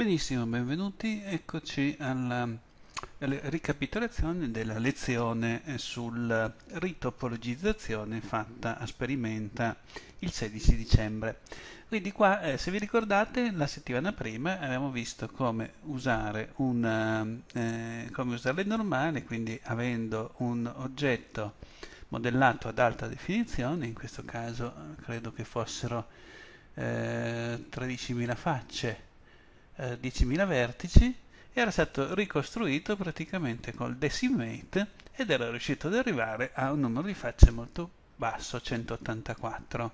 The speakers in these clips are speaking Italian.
Benissimo, benvenuti, eccoci alla, alla, ricapitolazione della lezione eh, sulla eh, ritopologizzazione fatta a Sperimenta il 16 dicembre. Quindi qua, eh, se vi ricordate, la settimana prima abbiamo visto come usare, una, eh, eh, come usare le normali, quindi avendo un oggetto modellato ad alta definizione, in questo caso credo che fossero eh, 13.000 facce, eh, 10.000 vertici, era stato ricostruito praticamente col decimate ed era riuscito ad arrivare a un numero di facce molto basso, 184.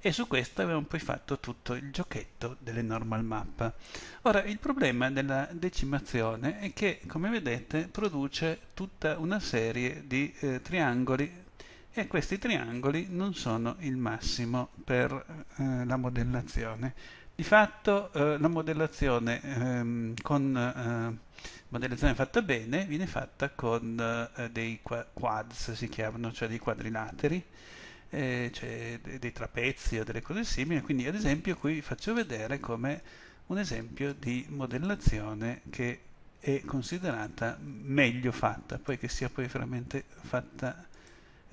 E su questo avevamo poi fatto tutto il giochetto delle normal map. Ora, il problema della decimazione è che, come vedete, produce tutta una serie di eh, triangoli e questi triangoli non sono il massimo per eh, la modellazione. Di fatto eh, la modellazione ehm, con eh, modellazione fatta bene viene fatta con eh, dei quads, si chiamano, cioè dei quadrilateri, eh, cioè dei trapezi o delle cose simili. Quindi ad esempio qui vi faccio vedere come un esempio di modellazione che è considerata meglio fatta, poiché sia poi veramente fatta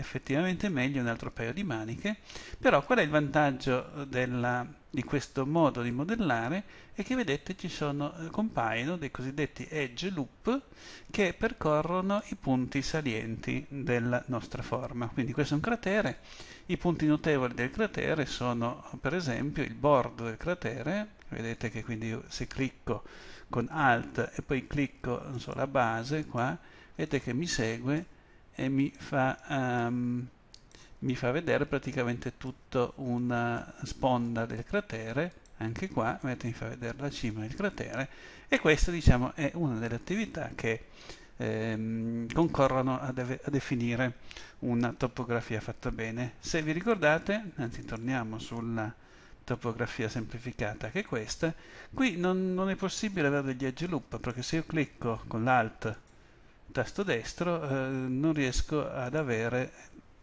effettivamente meglio un altro paio di maniche, però qual è il vantaggio eh, della, di questo modo di modellare? È che vedete ci sono, eh, compaiono dei cosiddetti edge loop che percorrono i punti salienti della nostra forma. Quindi questo è un cratere, i punti notevoli del cratere sono per esempio il bordo del cratere, vedete che quindi se clicco con Alt e poi clicco sulla so, base qua, vedete che mi segue e mi fa, um, mi fa vedere praticamente tutta una eh, sponda del cratere anche qua vedete, mi fa vedere la cima del cratere e questa diciamo è una delle attività che ehm, concorrono a, deve, a, definire una topografia fatta bene se vi ricordate anzi torniamo sulla topografia semplificata che è questa qui non, non è possibile avere degli edge loop perché se io clicco con l'alt tasto destro eh, non riesco ad avere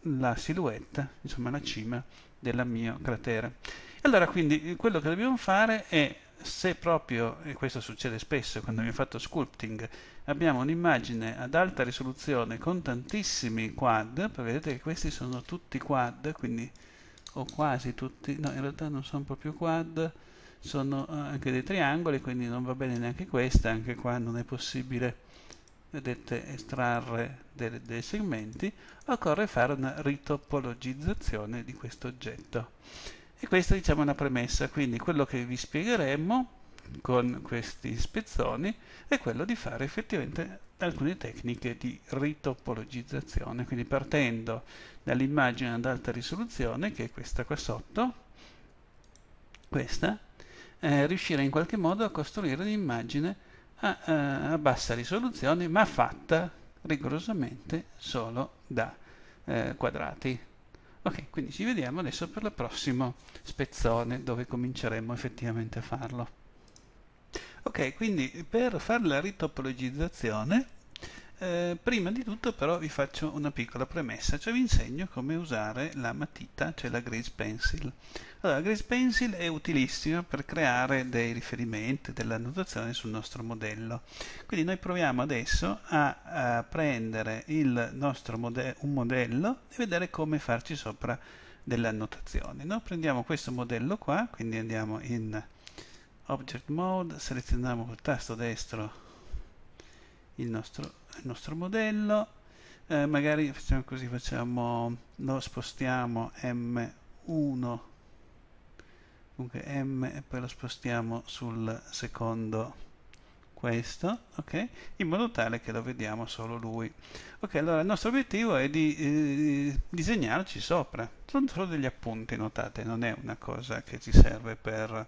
la silhouette, insomma la cima del mio cratere. Allora quindi quello che dobbiamo fare è se proprio, e questo succede spesso quando abbiamo fatto sculpting, abbiamo un'immagine ad alta risoluzione con tantissimi quad, vedete che questi sono tutti quad, quindi o quasi tutti, no in realtà non sono proprio quad, sono eh, anche dei triangoli, quindi non va bene neanche questa, anche qua non è possibile vedete estrarre dei, dei segmenti, occorre fare una ritopologizzazione di questo oggetto. E questa diciamo, è una premessa, quindi quello che vi spiegheremo con questi spezzoni è quello di fare effettivamente alcune tecniche di ritopologizzazione, quindi partendo dall'immagine ad alta risoluzione, che è questa qua sotto, questa, eh, riuscire in qualche modo a costruire un'immagine a, ah, eh, bassa risoluzione ma fatta rigorosamente solo da eh, quadrati. Ok, quindi ci vediamo adesso per il prossimo spezzone dove cominceremo effettivamente a farlo. Ok, quindi per fare la ritopologizzazione eh, prima di tutto però vi faccio una piccola premessa, cioè vi insegno come usare la matita, cioè la grease pencil. Allora, la grease pencil è utilissima per creare dei riferimenti, delle annotazioni sul nostro modello. Quindi noi proviamo adesso a, a prendere mode un modello e vedere come farci sopra delle annotazioni. No? Prendiamo questo modello qua, quindi andiamo in Object Mode, selezioniamo col tasto destro il nostro il nostro modello eh, magari facciamo così facciamo lo spostiamo m1 comunque m e poi lo spostiamo sul secondo questo, ok? In modo tale che lo vediamo solo lui. Ok, allora il nostro obiettivo è di eh, disegnarci sopra. Sono solo degli appunti, notate, non è una cosa che ci serve per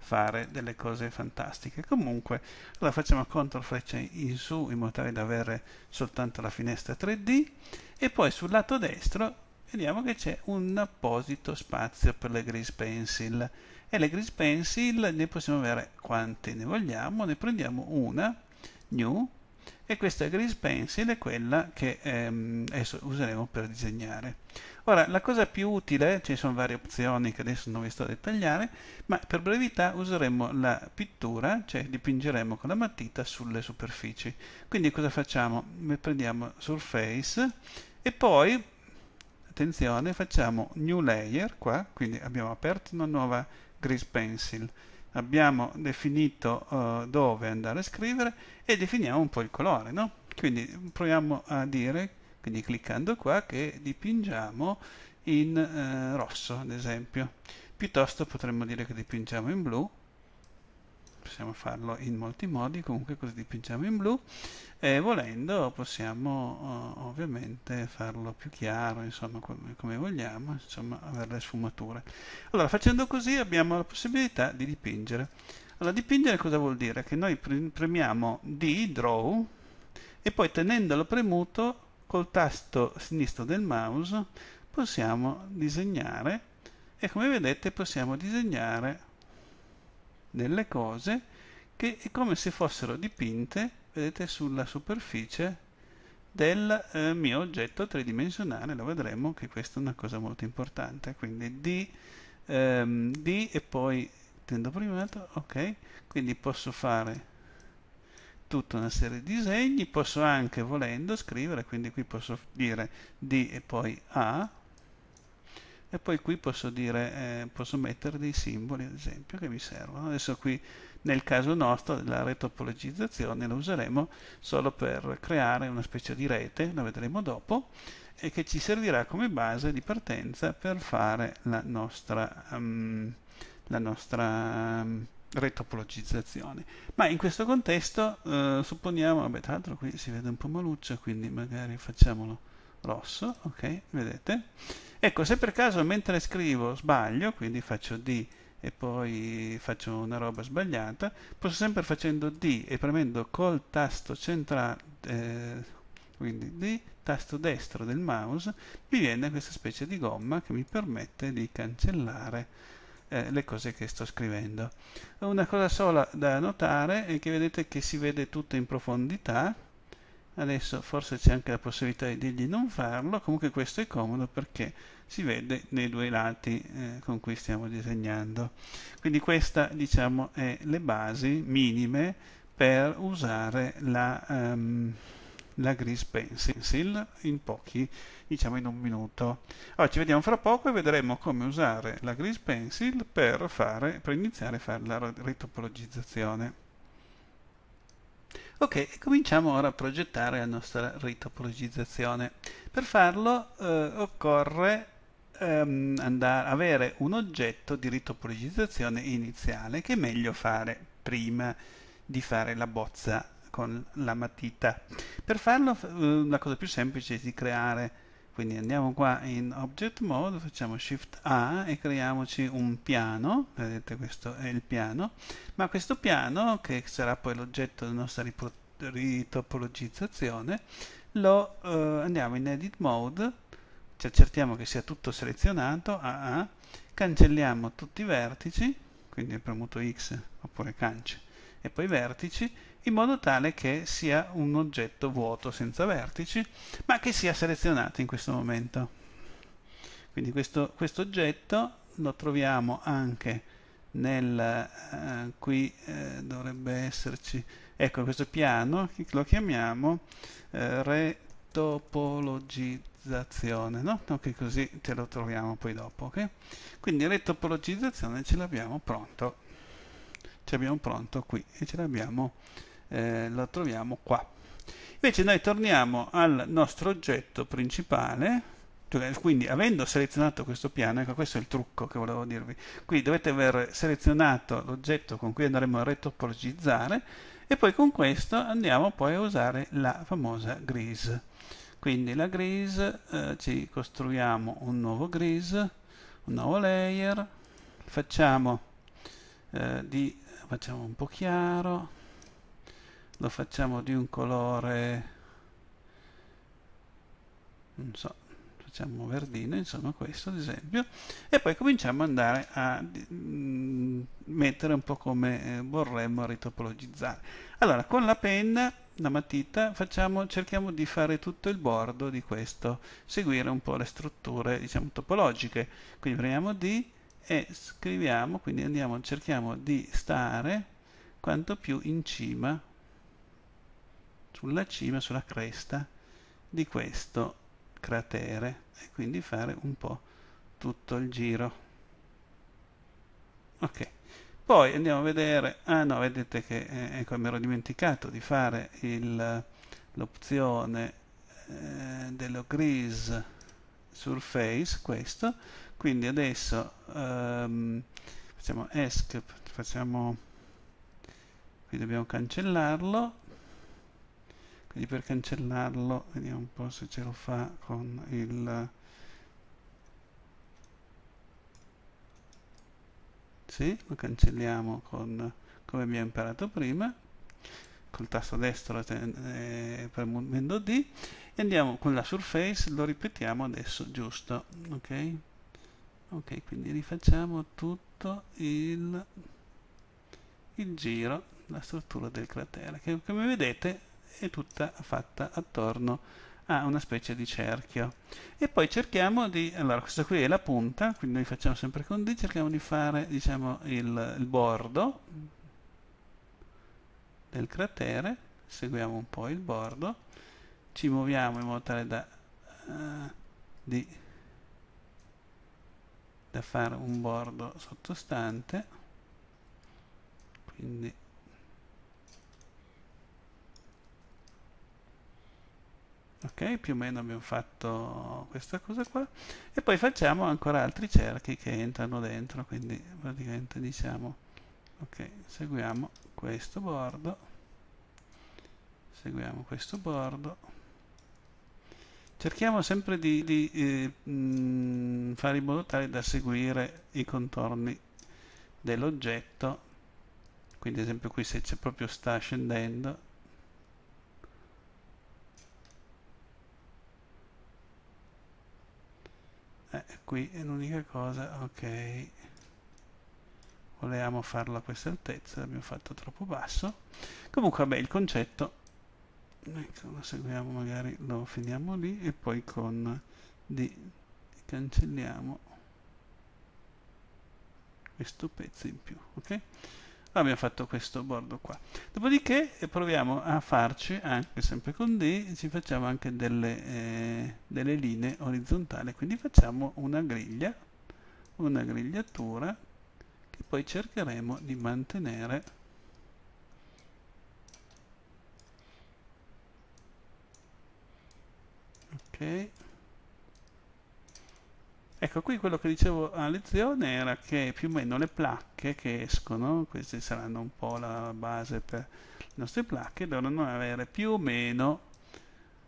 fare delle cose fantastiche. Comunque, allora facciamo CTRL freccia in su in modo tale da avere soltanto la finestra 3D e poi sul lato destro vediamo che c'è un apposito spazio per le grease pencil e le grease pencil ne possiamo avere quante ne vogliamo, ne prendiamo una, new, e questa grease pencil è quella che ehm, useremo per disegnare. Ora, la cosa più utile, ci sono varie opzioni che adesso non vi sto a dettagliare, ma per brevità useremo la pittura, cioè dipingeremo con la matita sulle superfici. Quindi cosa facciamo? Prendiamo Surface e poi, attenzione, facciamo New Layer qua, quindi abbiamo aperto una nuova grease pencil abbiamo definito uh, dove andare a scrivere e definiamo un po' il colore, no? Quindi proviamo a dire, quindi cliccando qua, che dipingiamo in uh, rosso, ad esempio. Piuttosto potremmo dire che dipingiamo in blu, possiamo farlo in molti modi comunque così dipingiamo in blu e volendo possiamo uh, ovviamente farlo più chiaro insomma come, come, vogliamo insomma avere le sfumature allora facendo così abbiamo la possibilità di dipingere allora dipingere cosa vuol dire? che noi premiamo D, draw e poi tenendolo premuto col tasto sinistro del mouse possiamo disegnare e come vedete possiamo disegnare delle cose che è come se fossero dipinte, vedete, sulla superficie del eh, mio oggetto tridimensionale, lo vedremo che questa è una cosa molto importante, quindi D, ehm, D e poi tendo prima l'altro, ok, quindi posso fare tutta una serie di disegni, posso anche volendo scrivere, quindi qui posso dire D e poi A, e poi qui posso dire eh, posso mettere dei simboli ad esempio che mi servono adesso qui nel caso nostro la retopologizzazione la useremo solo per creare una specie di rete la vedremo dopo e che ci servirà come base di partenza per fare la nostra, um, la nostra um, retopologizzazione ma in questo contesto eh, supponiamo vabbè tra l'altro qui si vede un po' maluccio quindi magari facciamolo rosso ok vedete Ecco, se per caso mentre scrivo sbaglio, quindi faccio D e poi faccio una roba sbagliata, posso sempre facendo D e premendo col tasto centrale, eh, quindi D, tasto destro del mouse, mi viene questa specie di gomma che mi permette di cancellare eh, le cose che sto scrivendo. Una cosa sola da notare è che vedete che si vede tutto in profondità, adesso forse c'è anche la possibilità di dirgli non farlo, comunque questo è comodo perché si vede nei due lati eh, con cui stiamo disegnando. Quindi questa diciamo è le basi minime per usare la, um, la Grease Pencil in pochi, diciamo in un minuto. Allora, ci vediamo fra poco e vedremo come usare la Grease Pencil per, fare, per iniziare a fare la ritopologizzazione. Ok, cominciamo ora a progettare la nostra ritopologizzazione. Per farlo eh, occorre ehm, andare, avere un oggetto di ritopologizzazione iniziale che è meglio fare prima di fare la bozza con la matita. Per farlo eh, la cosa più semplice è di creare quindi andiamo qua in object mode facciamo shift A e creiamoci un piano vedete questo è il piano ma questo piano che sarà poi l'oggetto della nostra ritopologizzazione lo eh, andiamo in edit mode ci accertiamo che sia tutto selezionato AA cancelliamo tutti i vertici quindi premuto X oppure cance e poi vertici in modo tale che sia un oggetto vuoto senza vertici, ma che sia selezionato in questo momento. Quindi questo, questo oggetto lo troviamo anche nel, eh, qui eh, dovrebbe esserci, ecco questo piano, lo chiamiamo eh, retopologizzazione, no? Ok, così ce lo troviamo poi dopo, ok? Quindi retopologizzazione ce l'abbiamo pronto, ce l'abbiamo pronto qui e ce l'abbiamo eh, la troviamo qua. Invece noi torniamo al nostro oggetto principale, cioè, quindi avendo selezionato questo piano, ecco questo è il trucco che volevo dirvi, qui dovete aver selezionato l'oggetto con cui andremo a retopologizzare e poi con questo andiamo poi a usare la famosa grease. Quindi la grease, eh, ci costruiamo un nuovo grease, un nuovo layer, facciamo, eh, di, facciamo un po' chiaro, lo facciamo di un colore non so facciamo verdino insomma questo ad esempio e poi cominciamo ad andare a mm, mettere un po' come eh, vorremmo ritopologizzare allora con la penna la matita facciamo, cerchiamo di fare tutto il bordo di questo seguire un po' le strutture diciamo topologiche quindi prendiamo D e scriviamo quindi andiamo cerchiamo di stare quanto più in cima sulla cima, sulla cresta di questo cratere e quindi fare un po' tutto il giro. Ok, poi andiamo a vedere, ah no, vedete che eh, ecco, mi ero dimenticato di fare l'opzione eh, dello grease surface, questo, quindi adesso ehm, facciamo escape, facciamo qui dobbiamo cancellarlo e per cancellarlo vediamo un po' se ce lo fa con il sì, lo cancelliamo con, come abbiamo imparato prima col tasto destro eh, premendo D e andiamo con la surface lo ripetiamo adesso giusto ok ok quindi rifacciamo tutto il, il giro la struttura del cratere che come vedete è tutta fatta attorno a una specie di cerchio. E poi cerchiamo di, allora questa qui è la punta, quindi noi facciamo sempre con D, cerchiamo di fare diciamo il, il bordo del cratere, seguiamo un po' il bordo, ci muoviamo in modo tale da, uh, di, da fare un bordo sottostante, quindi ok più o meno abbiamo fatto questa cosa qua e poi facciamo ancora altri cerchi che entrano dentro quindi praticamente diciamo ok seguiamo questo bordo seguiamo questo bordo cerchiamo sempre di, di eh, fare in modo tale da seguire i contorni dell'oggetto quindi ad esempio qui se c'è proprio sta scendendo qui è l'unica cosa ok volevamo farlo a questa altezza l'abbiamo fatto troppo basso comunque vabbè il concetto ecco lo seguiamo magari lo finiamo lì e poi con di cancelliamo questo pezzo in più ok abbiamo fatto questo bordo qua dopodiché eh, proviamo a farci anche sempre con D ci facciamo anche delle, eh, delle linee orizzontali quindi facciamo una griglia una grigliatura che poi cercheremo di mantenere ok Ecco, qui quello che dicevo a lezione era che più o meno le placche che escono, queste saranno un po' la base per le nostre placche, dovranno avere più o meno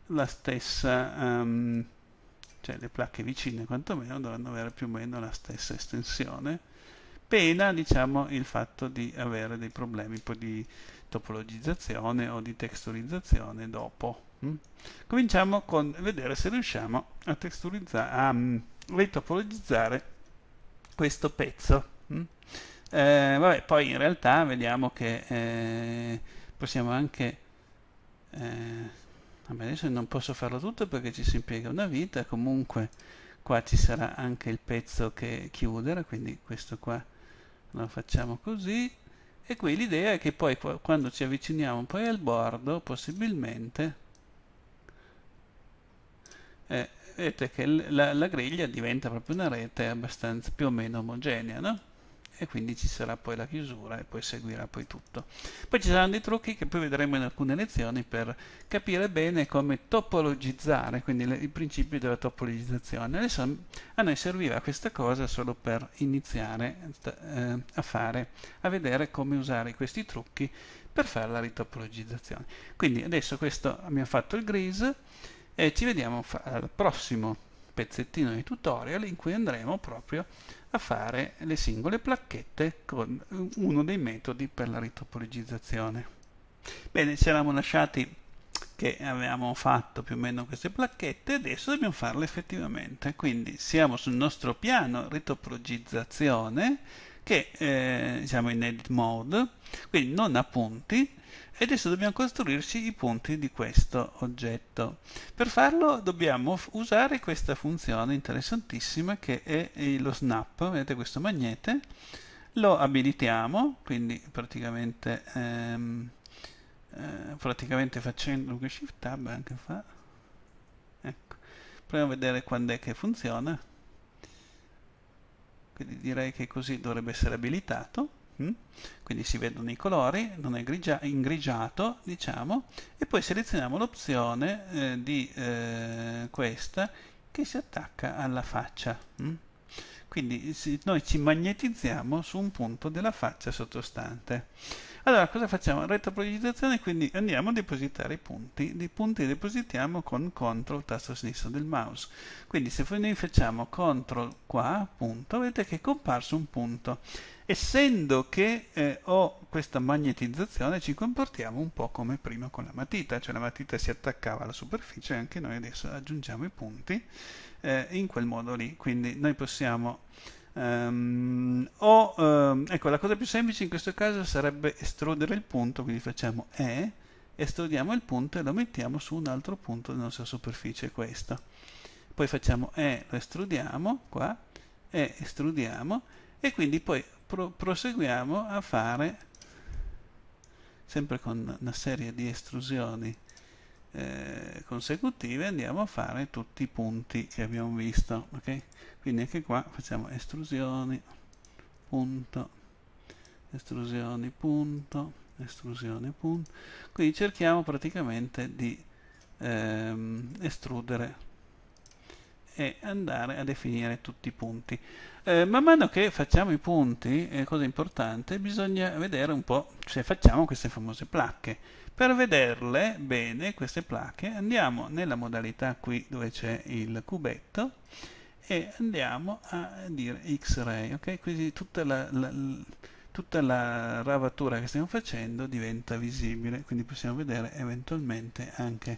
la stessa, um, cioè le placche vicine quantomeno dovranno avere più o meno la stessa estensione, pena diciamo il fatto di avere dei problemi poi di topologizzazione o di texturizzazione dopo. Mm? Cominciamo con vedere se riusciamo a texturizzare, Um, volete questo pezzo. Mm? Eh, vabbè, poi in realtà vediamo che eh, possiamo anche... Eh, vabbè, adesso non posso farlo tutto perché ci si impiega una vita, comunque qua ci sarà anche il pezzo che chiudere, quindi questo qua lo facciamo così. E qui l'idea è che poi quando ci avviciniamo poi al bordo, possibilmente, eh, vedete che la, la, griglia diventa proprio una rete abbastanza più o meno omogenea, no? E quindi ci sarà poi la chiusura e poi seguirà poi tutto. Poi ci saranno dei trucchi che poi vedremo in alcune lezioni per capire bene come topologizzare, quindi le, i principi della topologizzazione. Adesso a noi serviva questa cosa solo per iniziare eh, a fare, a vedere come usare questi trucchi per fare la ritopologizzazione. Quindi adesso questo abbiamo fatto il grease e ci vediamo al prossimo pezzettino di tutorial in cui andremo proprio a fare le singole placchette con uno dei metodi per la ritopologizzazione. Bene, ci eravamo lasciati che avevamo fatto più o meno queste placchette, adesso dobbiamo farle effettivamente. Quindi siamo sul nostro piano ritopologizzazione, che eh, siamo in edit mode, quindi non ha punti e adesso dobbiamo costruirci i punti di questo oggetto. Per farlo dobbiamo usare questa funzione interessantissima che è lo snap, vedete questo magnete, lo abilitiamo, quindi praticamente, ehm, eh, praticamente facendo un shift tab anche fa, ecco, proviamo a vedere quando è che funziona, quindi direi che così dovrebbe essere abilitato mm? quindi si vedono i colori non è grigia, ingrigiato diciamo e poi selezioniamo l'opzione eh, di eh, questa che si attacca alla faccia mm? quindi noi ci magnetizziamo su un punto della faccia sottostante allora, cosa facciamo? Retroprogettazione, quindi andiamo a depositare i punti. I punti li depositiamo con CTRL, tasto sinistro del mouse. Quindi se noi facciamo CTRL qua, punto, vedete che è comparso un punto. Essendo che eh, ho questa magnetizzazione, ci comportiamo un po' come prima con la matita, cioè la matita si attaccava alla superficie e anche noi adesso aggiungiamo i punti eh, in quel modo lì. Quindi noi possiamo Um, o, um, ecco, la cosa più semplice in questo caso sarebbe estrudere il punto, quindi facciamo E, estrudiamo il punto e lo mettiamo su un altro punto della nostra superficie, questo. Poi facciamo E, lo estrudiamo qua, E estrudiamo e quindi poi pro proseguiamo a fare, sempre con una serie di estrusioni, eh, consecutive andiamo a fare tutti i punti che abbiamo visto ok quindi anche qua facciamo estrusioni punto estrusioni punto estrusioni punto quindi cerchiamo praticamente di ehm, estrudere e andare a definire tutti i punti. Eh, man mano che facciamo i punti, eh, cosa importante, bisogna vedere un po' se facciamo queste famose placche. Per vederle bene, queste placche, andiamo nella modalità qui dove c'è il cubetto e andiamo a dire X-ray, ok? Quindi tutta la, la, tutta la ravatura che stiamo facendo diventa visibile, quindi possiamo vedere eventualmente anche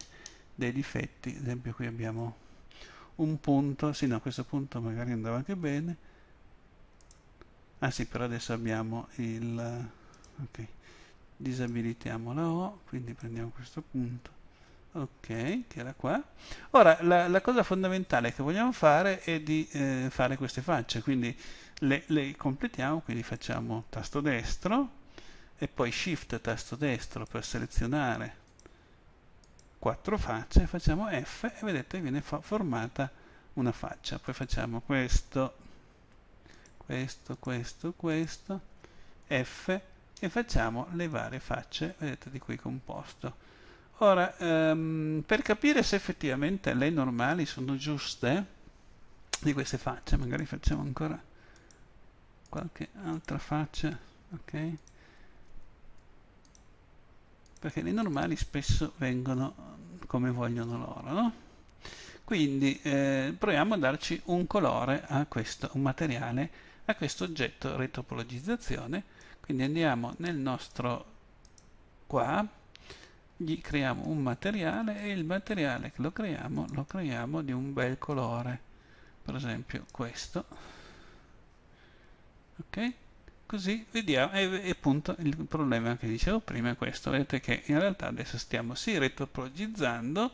dei difetti, ad esempio qui abbiamo un punto, sì no, a questo punto magari andava anche bene. Ah sì, però adesso abbiamo il... ok, disabilitiamo la O, quindi prendiamo questo punto. Ok, che era qua. Ora, la, la cosa fondamentale che vogliamo fare è di eh, fare queste facce, quindi le, le completiamo, quindi facciamo tasto destro e poi shift tasto destro per selezionare quattro facce, facciamo F e vedete viene formata una faccia. Poi facciamo questo, questo, questo, questo, F e facciamo le varie facce, vedete, di cui composto. Ora, ehm, per capire se effettivamente le normali sono giuste di queste facce, magari facciamo ancora qualche altra faccia, ok? Perché le normali spesso vengono come vogliono loro. No? Quindi eh, proviamo a darci un colore a questo un materiale, a questo oggetto retopologizzazione. Quindi andiamo nel nostro qua, gli creiamo un materiale e il materiale che lo creiamo lo creiamo di un bel colore per esempio questo ok così vediamo e, e appunto il problema che dicevo prima è questo vedete che in realtà adesso stiamo sì retropologizzando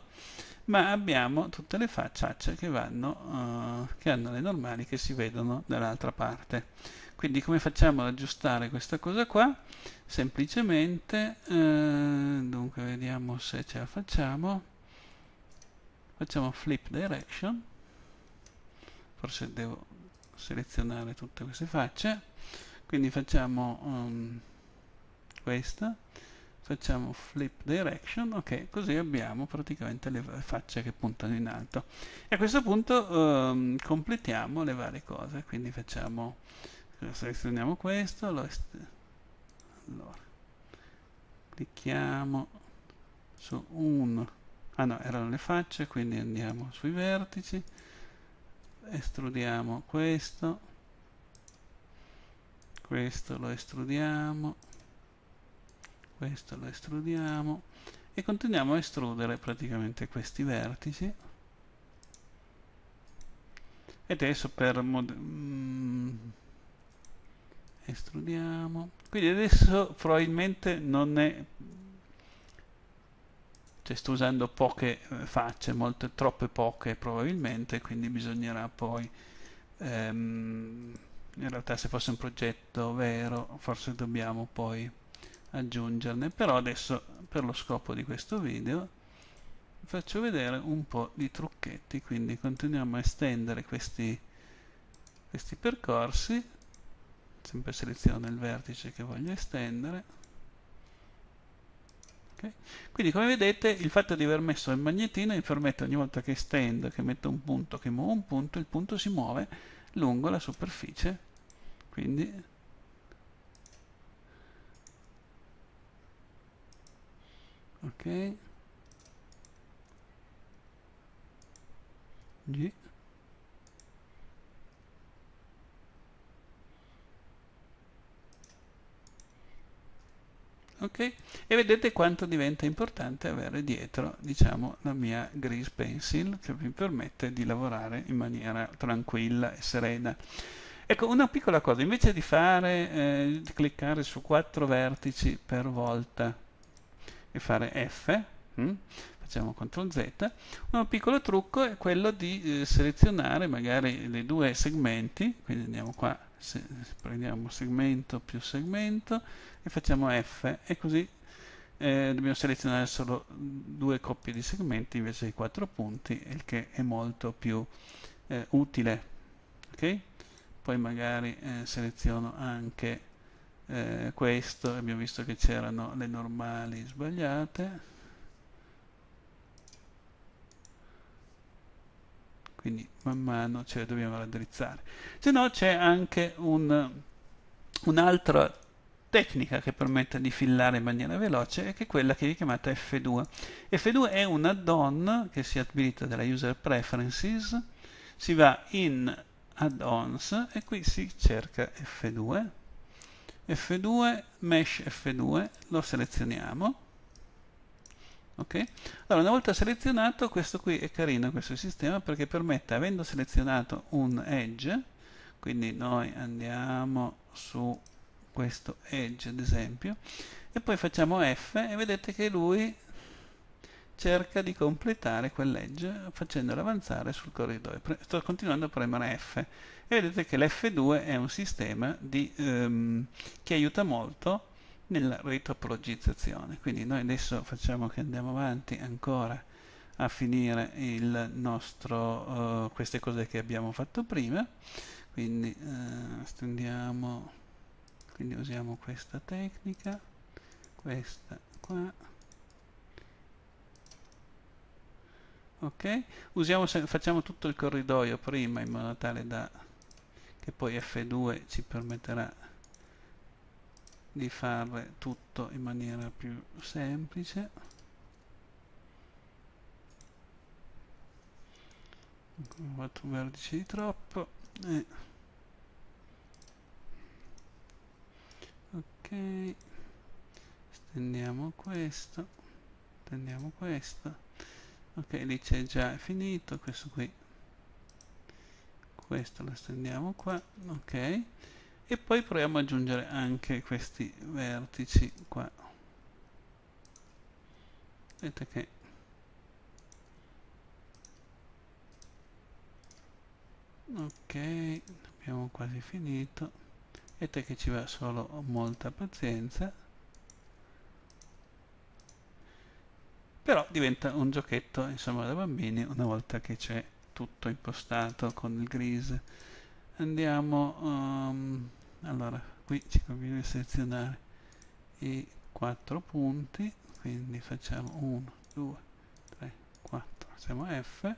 ma abbiamo tutte le facciacce che, vanno, uh, che hanno le normali che si vedono dall'altra parte quindi come facciamo ad aggiustare questa cosa qua semplicemente uh, dunque vediamo se ce la facciamo facciamo flip direction forse devo selezionare tutte queste facce quindi facciamo um, questa facciamo flip direction ok così abbiamo praticamente le facce che puntano in alto e a questo punto um, completiamo le varie cose quindi facciamo eh, selezioniamo questo lo allora clicchiamo su uno ah no erano le facce quindi andiamo sui vertici estrudiamo questo questo lo estrudiamo questo lo estrudiamo e continuiamo a estrudere praticamente questi vertici e adesso per mm, estrudiamo quindi adesso probabilmente non è cioè sto usando poche eh, facce molte, troppe poche probabilmente quindi bisognerà poi ehm, in realtà se fosse un progetto vero forse dobbiamo poi aggiungerne però adesso per lo scopo di questo video vi faccio vedere un po' di trucchetti quindi continuiamo a estendere questi, questi percorsi sempre seleziono il vertice che voglio estendere okay. quindi come vedete il fatto di aver messo il magnetino mi permette ogni volta che estendo, che metto un punto, che muovo un punto il punto si muove lungo la superficie quindi ok G ok e vedete quanto diventa importante avere dietro diciamo la mia grease pencil che mi permette di lavorare in maniera tranquilla e serena ecco una piccola cosa invece di fare eh, di cliccare su quattro vertici per volta e fare F hm? facciamo CTRL Z un piccolo trucco è quello di eh, selezionare magari i due segmenti quindi andiamo qua se, prendiamo segmento più segmento e facciamo F e così eh, dobbiamo selezionare solo due coppie di segmenti invece di quattro punti il che è molto più eh, utile ok poi magari eh, seleziono anche eh, questo abbiamo visto che c'erano le normali sbagliate quindi man mano ce le dobbiamo raddrizzare se no c'è anche un, un'altra tecnica che permette di fillare in maniera veloce che è quella che vi chiamate F2 F2 è un add-on che si abilita dalla user preferences si va in add-ons e qui si cerca F2 F2 mesh F2 lo selezioniamo Okay? Allora, una volta selezionato, questo qui è carino, questo sistema, perché permette, avendo selezionato un edge, quindi noi andiamo su questo edge ad esempio, e poi facciamo F e vedete che lui cerca di completare quell'edge facendolo avanzare sul corridoio. sto continuando a premere F e vedete che l'F2 è un sistema di, um, che aiuta molto nella ritopologizzazione. Quindi noi adesso facciamo che andiamo avanti ancora a finire nostro, uh, queste cose che abbiamo fatto prima. Quindi uh, stendiamo, quindi usiamo questa tecnica, questa qua. Ok, Usiamo, facciamo tutto il corridoio prima in modo tale da che poi F2 ci permetterà di fare tutto in maniera più semplice ho fatto un vertice di troppo e ok stendiamo questo stendiamo questo ok lì c'è già finito questo qui questo lo stendiamo qua ok e poi proviamo ad aggiungere anche questi vertici qua vedete che ok abbiamo quasi finito vedete che ci va solo molta pazienza però diventa un giochetto insomma da bambini una volta che c'è tutto impostato con il gris andiamo um, allora qui ci conviene selezionare i 4 punti quindi facciamo 1 2 3 4 siamo F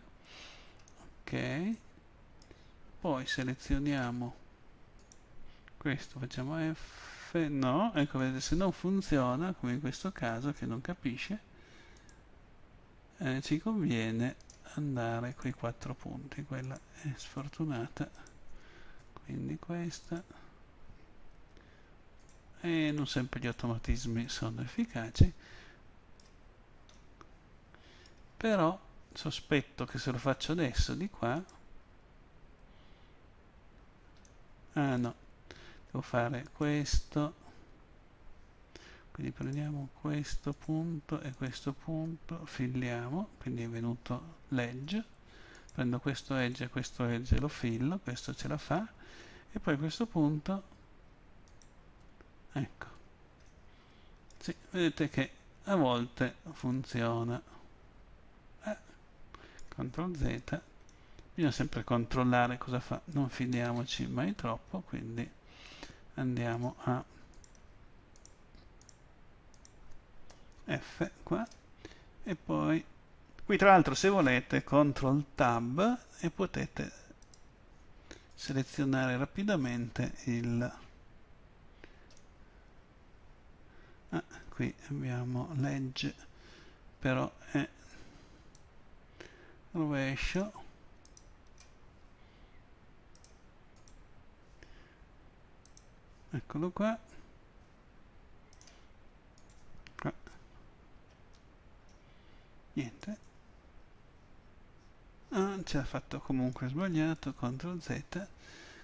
ok poi selezioniamo questo facciamo F no ecco vedete se non funziona come in questo caso che non capisce eh, ci conviene andare quei 4 punti quella è sfortunata quindi questa e non sempre gli automatismi sono efficaci però sospetto che se lo faccio adesso di qua ah no devo fare questo quindi prendiamo questo punto e questo punto filliamo quindi è venuto legge prendo questo edge e questo edge lo fillo, questo ce la fa e poi a questo punto ecco sì, vedete che a volte funziona eh, CTRL Z bisogna sempre controllare cosa fa non fidiamoci mai troppo quindi andiamo a F qua e poi qui tra l'altro se volete CTRL TAB e potete selezionare rapidamente il ah, qui abbiamo legge però è rovescio eccolo qua ci ha fatto comunque sbagliato, CTRL Z,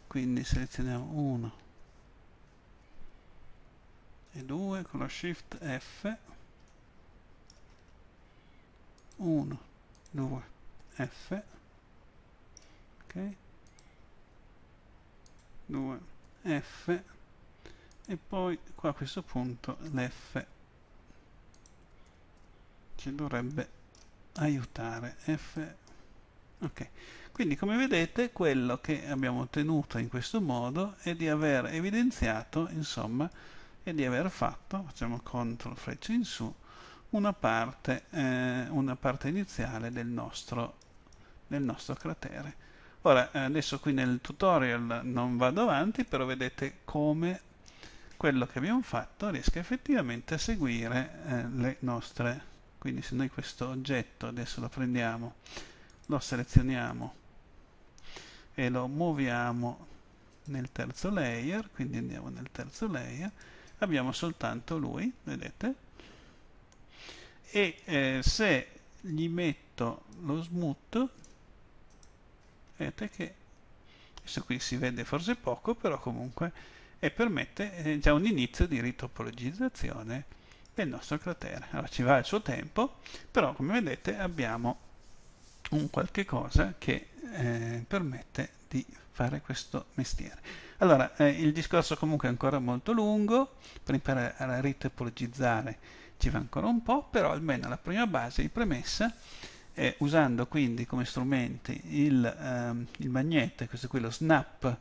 quindi selezioniamo 1 e 2 con la Shift F, 1, 2, F, ok, 2, F e poi qua a questo punto l'F ci dovrebbe aiutare F Okay. Quindi come vedete quello che abbiamo ottenuto in questo modo è di aver evidenziato, insomma, e di aver fatto, facciamo CTRL freccia in su, una parte, eh, una parte iniziale del nostro, del nostro cratere. Ora, eh, adesso qui nel tutorial non vado avanti, però vedete come quello che abbiamo fatto riesca effettivamente a seguire eh, le nostre... Quindi se noi questo oggetto adesso lo prendiamo lo selezioniamo e lo muoviamo nel terzo layer, quindi andiamo nel terzo layer, abbiamo soltanto lui, vedete? E eh, se gli metto lo smooth, vedete che questo qui si vede forse poco, però comunque e permette eh, già un inizio di ritopologizzazione del nostro cratere. Allora ci va il suo tempo, però come vedete abbiamo un qualche cosa che eh, permette di fare questo mestiere. Allora, eh, il discorso comunque è ancora molto lungo, per imparare a ritopologizzare ci va ancora un po', però almeno la prima base di premessa, è usando quindi come strumenti il, ehm, il magnete, questo qui lo snap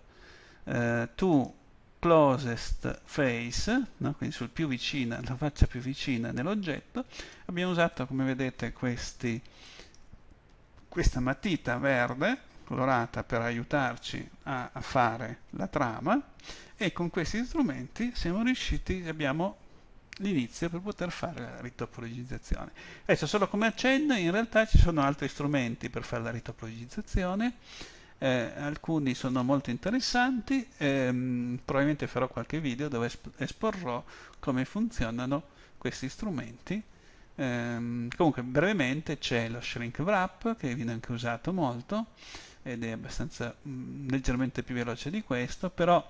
eh, to closest face, no? quindi sul più vicina, la faccia più vicina dell'oggetto, abbiamo usato come vedete questi questa matita verde colorata per aiutarci a, a fare la trama e con questi strumenti siamo riusciti, abbiamo l'inizio per poter fare la ritopologizzazione. Adesso solo come accenno in realtà ci sono altri strumenti per fare la ritopologizzazione, eh, alcuni sono molto interessanti, ehm, probabilmente farò qualche video dove esporrò come funzionano questi strumenti Ehm, comunque brevemente c'è lo shrink wrap che viene anche usato molto ed è abbastanza mh, mm, leggermente più veloce di questo, però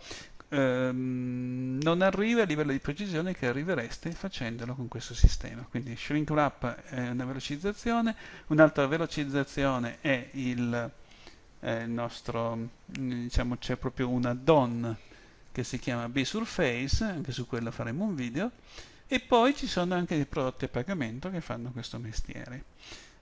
ehm, non arriva al livello di precisione che arrivereste facendolo con questo sistema. Quindi shrink wrap è una velocizzazione, un'altra velocizzazione è il, eh, il nostro, diciamo c'è proprio una don che si chiama B-Surface, anche su quello faremo un video e poi ci sono anche dei prodotti a pagamento che fanno questo mestiere.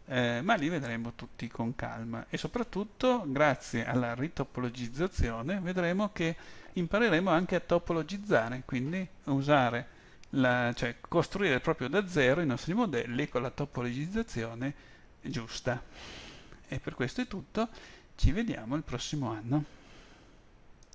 Eh, ma li vedremo tutti con calma e soprattutto grazie alla ritopologizzazione vedremo che impareremo anche a topologizzare, quindi usare la, cioè costruire proprio da zero i nostri modelli con la topologizzazione giusta. E per questo è tutto, ci vediamo il prossimo anno.